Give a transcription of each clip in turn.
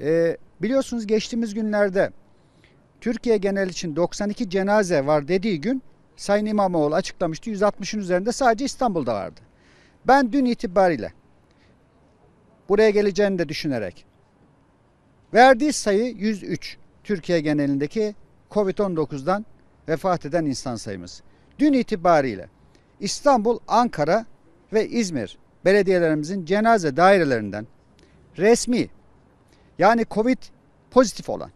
E, biliyorsunuz geçtiğimiz günlerde Türkiye genel için 92 cenaze var dediği gün Sayın İmamoğlu açıklamıştı. 160'ın üzerinde sadece İstanbul'da vardı. Ben dün itibariyle buraya geleceğini de düşünerek verdiği sayı 103. Türkiye genelindeki Covid-19'dan vefat eden insan sayımız. Dün itibariyle İstanbul, Ankara ve İzmir belediyelerimizin cenaze dairelerinden resmi yani Covid pozitif olan.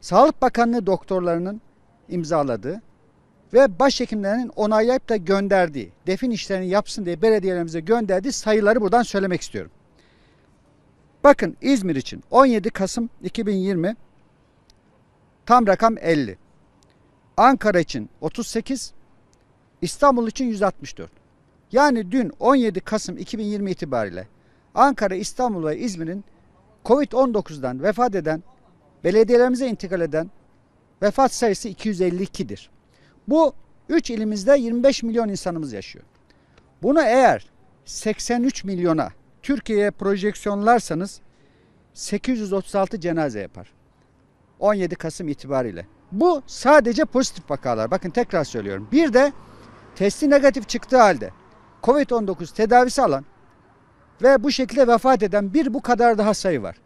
Sağlık Bakanlığı doktorlarının imzaladığı ve başhekimlerinin onaylayıp da gönderdiği, defin işlerini yapsın diye belediyelerimize gönderdiği sayıları buradan söylemek istiyorum. Bakın İzmir için 17 Kasım 2020 tam rakam 50. Ankara için 38, İstanbul için 164. Yani dün 17 Kasım 2020 itibariyle Ankara, İstanbul ve İzmir'in Covid-19'dan vefat eden, belediyelerimize intikal eden vefat sayısı 252'dir. Bu 3 ilimizde 25 milyon insanımız yaşıyor. Bunu eğer 83 milyona Türkiye'ye projeksiyonlarsanız 836 cenaze yapar. 17 Kasım itibariyle. Bu sadece pozitif vakalar. Bakın tekrar söylüyorum. Bir de testi negatif çıktığı halde COVID-19 tedavisi alan ve bu şekilde vefat eden bir bu kadar daha sayı var.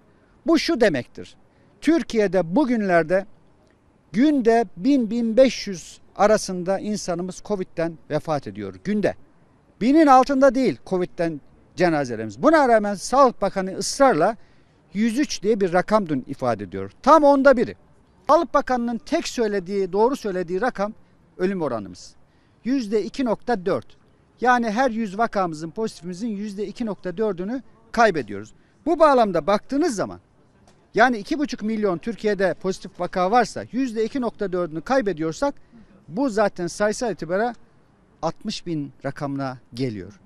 Bu şu demektir. Türkiye'de bugünlerde günde 1000-1500 arasında insanımız Covid'den vefat ediyor. Günde. Binin altında değil Covid'den cenazelerimiz. Buna rağmen Sağlık Bakanı ısrarla 103 diye bir rakam dün ifade ediyor. Tam onda biri. Sağlık Bakanı'nın tek söylediği, doğru söylediği rakam ölüm oranımız. %2.4. Yani her 100 vakamızın pozitifimizin %2.4'ünü kaybediyoruz. Bu bağlamda baktığınız zaman yani 2,5 milyon Türkiye'de pozitif vaka varsa %2.4'ünü kaybediyorsak bu zaten sayısal itibara 60 bin rakamına geliyor.